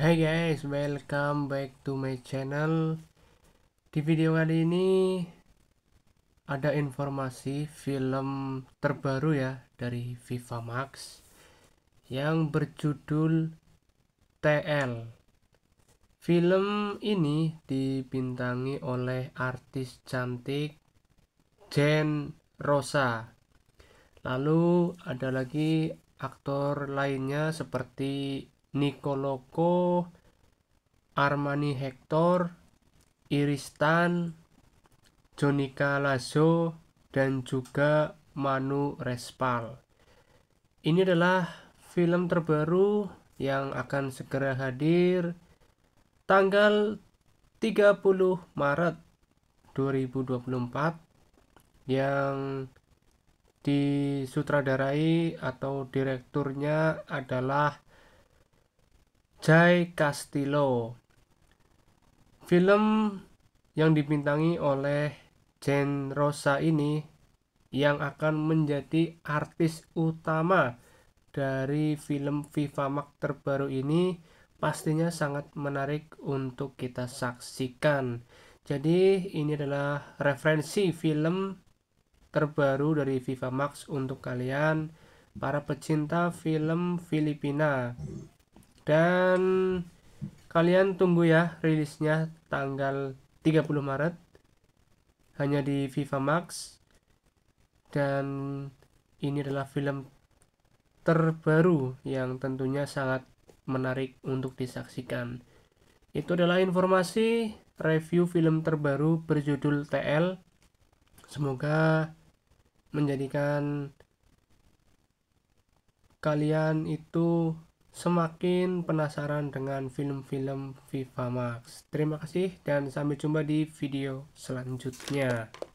Hai hey guys, welcome back to my channel Di video kali ini Ada informasi film terbaru ya Dari Viva Max Yang berjudul TL Film ini dibintangi oleh artis cantik Jen Rosa Lalu ada lagi aktor lainnya seperti Nikoloko, Armani Hector, Iristan, Jonika Lazo, dan juga Manu Respal. Ini adalah film terbaru yang akan segera hadir tanggal 30 Maret 2024 yang disutradarai atau direkturnya adalah Jai Castillo. Film yang dibintangi oleh Jen Rosa ini yang akan menjadi artis utama dari film Viva Max terbaru ini pastinya sangat menarik untuk kita saksikan. Jadi ini adalah referensi film terbaru dari Viva Max untuk kalian para pecinta film Filipina dan kalian tunggu ya rilisnya tanggal 30 Maret hanya di Viva Max dan ini adalah film terbaru yang tentunya sangat menarik untuk disaksikan. Itu adalah informasi review film terbaru berjudul TL. Semoga menjadikan kalian itu semakin penasaran dengan film-film Viva Max. Terima kasih dan sampai jumpa di video selanjutnya.